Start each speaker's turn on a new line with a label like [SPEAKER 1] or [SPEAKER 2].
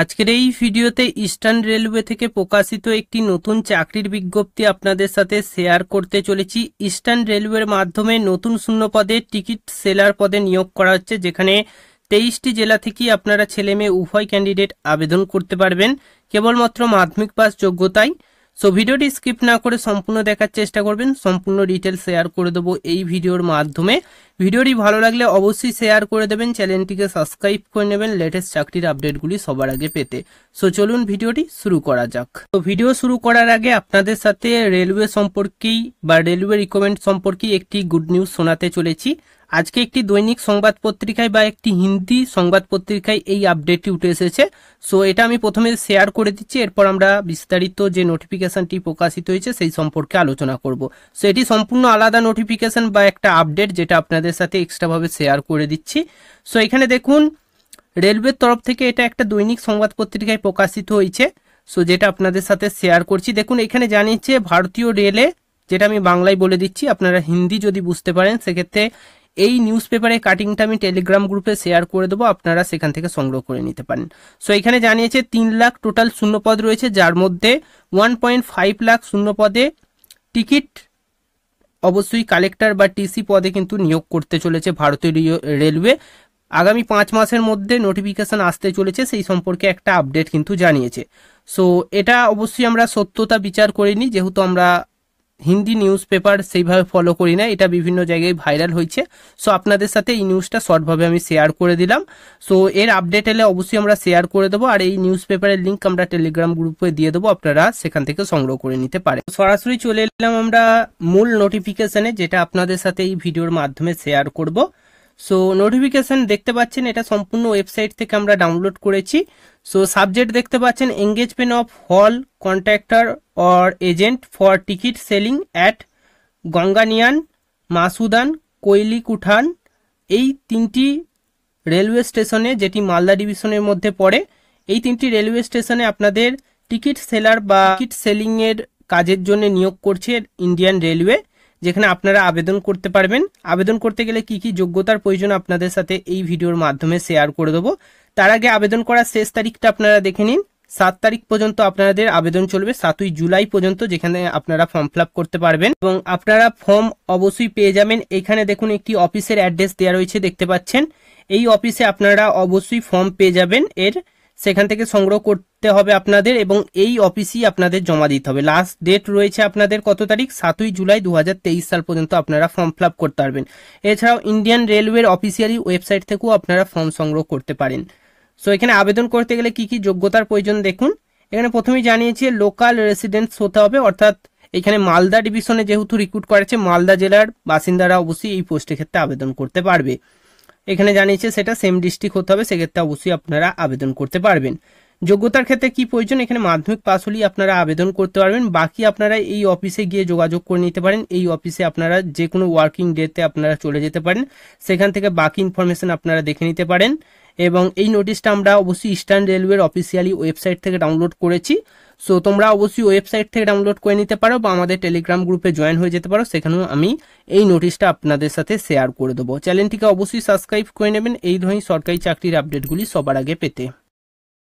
[SPEAKER 1] আজকের এই ভিডিওতে ইস্টার্ন রেলওয়ে থেকে প্রকাশিত একটি নতুন চাকরির বিজ্ঞপ্তি আপনাদের সাথে শেয়ার করতে চলেছি ইস্টার্ন রেলওয়ের মাধ্যমে নতুন শূন্য পদে টিকিট সেলার পদে নিয়োগ করা হচ্ছে যেখানে তেইশটি জেলা থেকেই আপনারা ছেলে মেয়ে উভয় ক্যান্ডিডেট আবেদন করতে পারবেন কেবলমাত্র মাধ্যমিক পাস যোগ্যতায় সো ভিডিওটি স্কিপ না করে সম্পূর্ণ দেখার চেষ্টা করবেন সম্পূর্ণ ডিটেল শেয়ার করে দেবো এই ভিডিওর মাধ্যমে ভিডিওটি ভালো লাগলে অবশ্যই শেয়ার করে দেবেন চ্যানেলটিকে সাবস্ক্রাইব করে নেবেন লেটেস্ট চাকরির আপডেটগুলি সবার আগে পেতে সো চলুন ভিডিওটি শুরু করা যাক তো ভিডিও শুরু করার আগে আপনাদের সাথে রেলওয়ে সম্পর্কেই বা রেলওয়ে রিকমেন্ড সম্পর্কে একটি গুড নিউজ শোনাতে চলেছি আজকে একটি দৈনিক সংবাদ পত্রিকায় বা একটি হিন্দি সংবাদ পত্রিকায় এই আপডেটটি উঠে এসেছে সো এটা আমি প্রথমে শেয়ার করে দিচ্ছি এরপর আমরা বিস্তারিত যে নোটিফিকেশনটি প্রকাশিত হয়েছে সেই সম্পর্কে আলোচনা করব সো এটি সম্পূর্ণ আলাদা নোটিফিকেশন বা একটা আপডেট যেটা আপনাদের সাথে এক্সট্রাভাবে শেয়ার করে দিচ্ছি সো এখানে দেখুন রেলওয়ের তরফ থেকে এটা একটা দৈনিক সংবাদ পত্রিকায় প্রকাশিত হয়েছে সো যেটা আপনাদের সাথে শেয়ার করছি দেখুন এখানে জানিয়েছে ভারতীয় রেলে যেটা আমি বাংলায় বলে দিচ্ছি আপনারা হিন্দি যদি বুঝতে পারেন সেক্ষেত্রে এই নিউজ পেপারের কাটিংটা আমি টেলিগ্রাম গ্রুপে শেয়ার করে দেবো আপনারা সেখান থেকে সংগ্রহ করে নিতে পারেন সো এখানে জানিয়েছে তিন লাখ টোটাল শূন্যপদ রয়েছে যার মধ্যে ওয়ান পয়েন্ট ফাইভ লাখ শূন্যপদে টিকিট অবশ্যই কালেক্টর বা টিসি পদে কিন্তু নিয়োগ করতে চলেছে ভারতীয় রেলওয়ে আগামী পাঁচ মাসের মধ্যে নোটিফিকেশান আসতে চলেছে সেই সম্পর্কে একটা আপডেট কিন্তু জানিয়েছে সো এটা অবশ্যই আমরা সত্যতা বিচার করিনি যেহেতু আমরা হিন্দি নিউজ পেপার সেইভাবে ফলো করি না এটা বিভিন্ন জায়গায় ভাইরাল হয়েছে সো আপনাদের সাথে এই নিউজটা শর্টভাবে আমি শেয়ার করে দিলাম সো এর আপডেট এলে অবশ্যই আমরা শেয়ার করে দেবো আর এই নিউজ পেপারের লিঙ্ক আমরা টেলিগ্রাম গ্রুপে দিয়ে দেবো আপনারা সেখান থেকে সংগ্রহ করে নিতে পারেন সরাসরি চলে এলাম আমরা মূল নোটিফিকেশানে যেটা আপনাদের সাথে এই ভিডিওর মাধ্যমে শেয়ার করবো সো নোটিফিকেশান দেখতে পাচ্ছেন এটা সম্পূর্ণ ওয়েবসাইট থেকে আমরা ডাউনলোড করেছি সো সাবজেক্ট দেখতে পাচ্ছেন engagement of halt contractor or agent for ticket selling at গঙ্গানিয়ান মাসুদান কৈলিকুঠান এই তিনটি রেলওয়ে স্টেশনে যেটি মালদা ডিভিশনের মধ্যে পড়ে এই তিনটি রেলওয়ে স্টেশনে আপনাদের টিকিট সেলার বা টিকিট সেলিংয়ের কাজের জন্য নিয়োগ করছে ইন্ডিয়ান রেলওয়ে যেখানে আপনারা আবেদন করতে পারবেন আবেদন করতে গেলে কি কি যোগ্যতার প্রয়োজন আপনাদের সাথে এই ভিডিওর মাধ্যমে শেয়ার করে দেবো তার আগে আবেদন করার শেষ তারিখটা আপনারা দেখে নিন সাত তারিখ পর্যন্ত আপনাদের আবেদন চলবে সাতই জুলাই পর্যন্ত যেখানে আপনারা ফর্ম ফিল করতে পারবেন এবং আপনারা ফর্ম অবশ্যই পেয়ে যাবেন এখানে দেখুন একটি অফিসের অ্যাড্রেস দেওয়া রয়েছে দেখতে পাচ্ছেন এই অফিসে আপনারা অবশ্যই ফর্ম পেয়ে যাবেন এর সেখান থেকে সংগ্রহ করতে হবে আপনাদের এবং এই অফিসেই আপনাদের জমা দিতে হবে লাস্ট ডেট রয়েছে আপনাদের কত তারিখ সাতই জুলাই দু সাল পর্যন্ত আপনারা ফর্ম ফিল করতে পারবেন এছাড়াও ইন্ডিয়ান রেলওয়ের অফিসিয়ালি ওয়েবসাইট থেকেও আপনারা ফর্ম সংগ্রহ করতে পারেন সো এখানে আবেদন করতে গেলে কি কি যোগ্যতার প্রয়োজন দেখুন এখানে প্রথমেই জানিয়েছে লোকাল রেসিডেন্টস হতে হবে অর্থাৎ এখানে মালদা ডিভিশনে যেহেতু রিক্রুট করেছে মালদা জেলার বাসিন্দারা অবশ্যই এই পোস্টের ক্ষেত্রে আবেদন করতে পারবে এখানে জানিয়েছে সেটা সেম ডিস্ট্রিক্ট হতে হবে সেক্ষেত্রে অবশ্যই আপনারা আবেদন করতে পারবেন যোগ্যতার ক্ষেত্রে কি প্রয়োজন এখানে মাধ্যমিক পাস হলেই আপনারা আবেদন করতে পারবেন বাকি আপনারা এই অফিসে গিয়ে যোগাযোগ করে নিতে পারেন এই অফিসে আপনারা যে কোনো ওয়ার্কিং ডেতে আপনারা চলে যেতে পারেন সেখান থেকে বাকি ইনফরমেশন আপনারা দেখে নিতে পারেন এবং এই নোটিশটা আমরা অবশ্যই ইস্টার্ন রেলওয়ের অফিসিয়ালি ওয়েবসাইট থেকে ডাউনলোড করেছি সো তোমরা অবশ্যই ওয়েবসাইট থেকে ডাউনলোড করে নিতে পারো বা আমাদের টেলিগ্রাম গ্রুপে জয়েন হয়ে যেতে পারো সেখানেও আমি এই নোটিশটা আপনাদের সাথে শেয়ার করে দেবো চ্যানেলটিকে অবশ্যই সাবস্ক্রাইব করে নেবেন এই ধরনের সরকারি চাকরির আপডেটগুলি সবার আগে পেতে